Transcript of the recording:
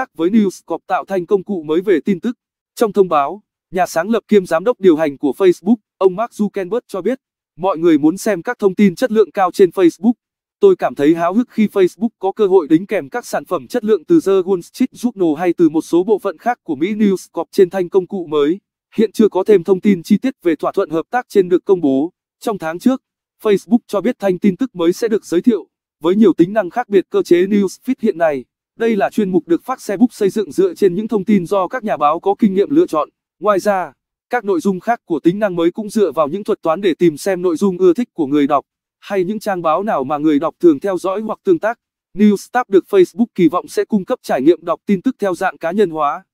tác với News Corp tạo thành công cụ mới về tin tức. Trong thông báo, nhà sáng lập kiêm giám đốc điều hành của Facebook, ông Mark Zuckerberg cho biết, mọi người muốn xem các thông tin chất lượng cao trên Facebook. Tôi cảm thấy háo hức khi Facebook có cơ hội đính kèm các sản phẩm chất lượng từ The Wall Street Journal hay từ một số bộ phận khác của Mỹ News Corp trên thanh công cụ mới. Hiện chưa có thêm thông tin chi tiết về thỏa thuận hợp tác trên được công bố. Trong tháng trước, Facebook cho biết thanh tin tức mới sẽ được giới thiệu với nhiều tính năng khác biệt cơ chế Newsfeed hiện nay. Đây là chuyên mục được Facebook xây dựng dựa trên những thông tin do các nhà báo có kinh nghiệm lựa chọn. Ngoài ra, các nội dung khác của tính năng mới cũng dựa vào những thuật toán để tìm xem nội dung ưa thích của người đọc hay những trang báo nào mà người đọc thường theo dõi hoặc tương tác. Newstab được Facebook kỳ vọng sẽ cung cấp trải nghiệm đọc tin tức theo dạng cá nhân hóa.